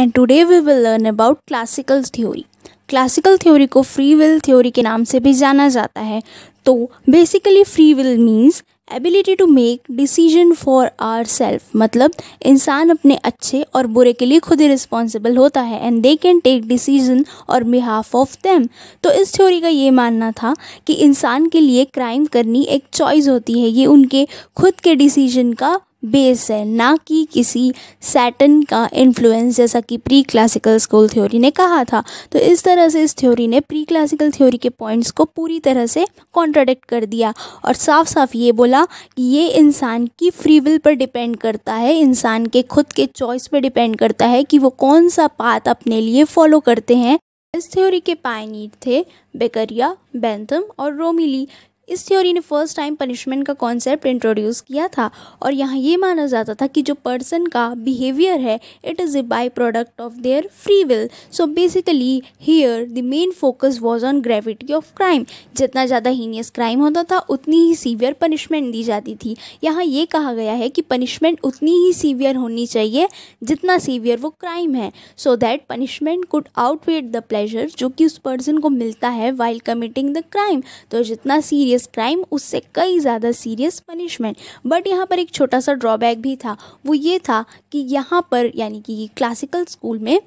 and today we will learn about classical theory classical theory को free will theory के नाम से भी जाना जाता है तो basically free will means ability to make decision for our self मतलब इंसान अपने अच्छे और बुरे के लिए खुद ही रिस्पॉन्सिबल होता है and they can take decision on behalf of them तो इस थ्योरी का ये मानना था कि इंसान के लिए क्राइम करनी एक चॉइस होती है ये उनके खुद के डिसीजन का बेस है ना कि किसी सैटन का इन्फ्लुएंस जैसा कि प्री क्लासिकल स्कूल थ्योरी ने कहा था तो इस तरह से इस थ्योरी ने प्री क्लासिकल थ्योरी के पॉइंट्स को पूरी तरह से कॉन्ट्राडिक्ट कर दिया और साफ साफ ये बोला कि ये इंसान की फ्री विल पर डिपेंड करता है इंसान के खुद के चॉइस पर डिपेंड करता है कि वो कौन सा पाथ अपने लिए फॉलो करते हैं इस थ्योरी के पायनीर थे बेकरिया बैंथम और रोमिली इस थ्योरी ने फर्स्ट टाइम पनिशमेंट का कॉन्सेप्ट इंट्रोड्यूस किया था और यहाँ ये माना जाता था कि जो पर्सन का बिहेवियर है it is a by product of their free will so basically here the main focus was on gravity of crime जितना ज़्यादा हीनियस क्राइम होता था उतनी ही सीवियर पनिशमेंट दी जाती थी यहाँ ये कहा गया है कि पनिशमेंट उतनी ही सीवियर होनी चाहिए जितना सीवियर वो क्राइम है so that punishment could outweigh the pleasure जो कि उस पर्सन को मिलता है वाइल कमिटिंग द क्राइम तो जितना सीरियस सीरियस क्राइम उससे कई ज़्यादा सीरियस पनिशमेंट बट यहाँ पर एक छोटा सा ड्रॉबैक भी था वो ये था कि यहाँ पर यानी कि क्लासिकल स्कूल में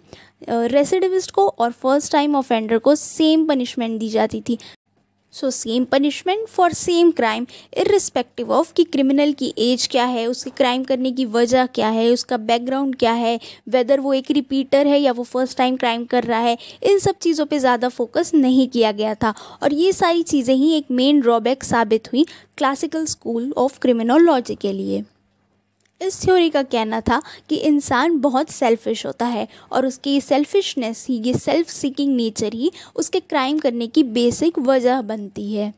रेसिडिविस्ट को और फर्स्ट टाइम ऑफेंडर को सेम पनिशमेंट दी जाती थी so same punishment for same crime irrespective of कि क्रिमिनल की एज क्या है उसके क्राइम करने की वजह क्या है उसका बैकग्राउंड क्या है वेदर वो एक रिपीटर है या वो फर्स्ट टाइम क्राइम कर रहा है इन सब चीज़ों पे ज़्यादा फोकस नहीं किया गया था और ये सारी चीज़ें ही एक मेन ड्रॉबैक साबित हुई क्लासिकल स्कूल ऑफ क्रिमिनोलॉजी के लिए इस थ्योरी का कहना था कि इंसान बहुत सेल्फिश होता है और उसकी सेल्फिशनेस ही ये सेल्फ सीकिंग नेचर ही उसके क्राइम करने की बेसिक वजह बनती है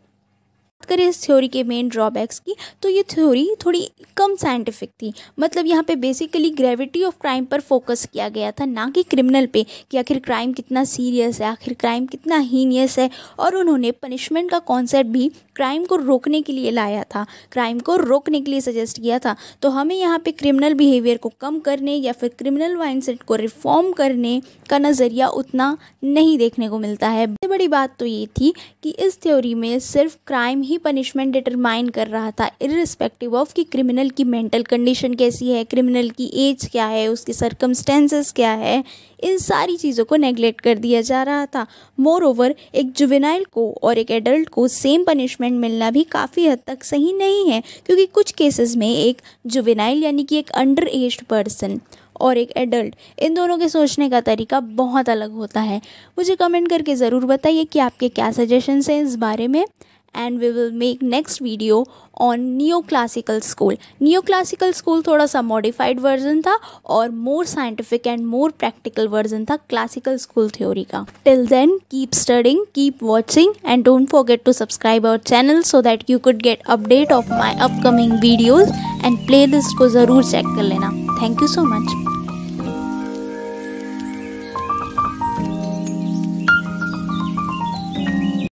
बात करें इस थ्योरी के मेन ड्रॉबैक्स की तो ये थ्योरी थोड़ी कम साइंटिफिक थी मतलब यहाँ पे बेसिकली ग्रेविटी ऑफ क्राइम पर फोकस किया गया था ना कि क्रिमिनल पे कि आखिर क्राइम कितना सीरियस है आखिर क्राइम कितना हीनियस है और उन्होंने पनिशमेंट का कॉन्सेप्ट भी क्राइम को रोकने के लिए लाया था क्राइम को रोकने के लिए सजेस्ट किया था तो हमें यहाँ पे क्रिमिनल बिहेवियर को कम करने या फिर क्रिमिनल माइंडसेट को रिफॉर्म करने का नज़रिया उतना नहीं देखने को मिलता है सबसे बड़ी बात तो ये थी कि इस थ्योरी में सिर्फ क्राइम ही पनिशमेंट डिटरमाइन कर रहा था इरिस्पेक्टिव ऑफ कि क्रिमिनल की मेंटल कंडीशन कैसी है क्रिमिनल की एज क्या है उसके सर्कमस्टेंसेस क्या है इन सारी चीज़ों को नेग्लेक्ट कर दिया जा रहा था मोर ओवर एक जुबेनाइल को और एक एडल्ट को सेम पनिशमेंट ट्रीटमेंट मिलना भी काफ़ी हद तक सही नहीं है क्योंकि कुछ केसेस में एक जुवेनाइल यानी कि एक अंडर एज पर्सन और एक एडल्ट इन दोनों के सोचने का तरीका बहुत अलग होता है मुझे कमेंट करके ज़रूर बताइए कि आपके क्या सजेशंस हैं इस बारे में and we will make next video on new classical school new classical school थोड़ा सा मॉडिफाइड वर्जन था और more scientific and more practical version था क्लासिकल स्कूल थ्योरी का till then keep studying keep watching and don't forget to subscribe our channel so that you could get update of my upcoming videos and play को ज़रूर check कर लेना thank you so much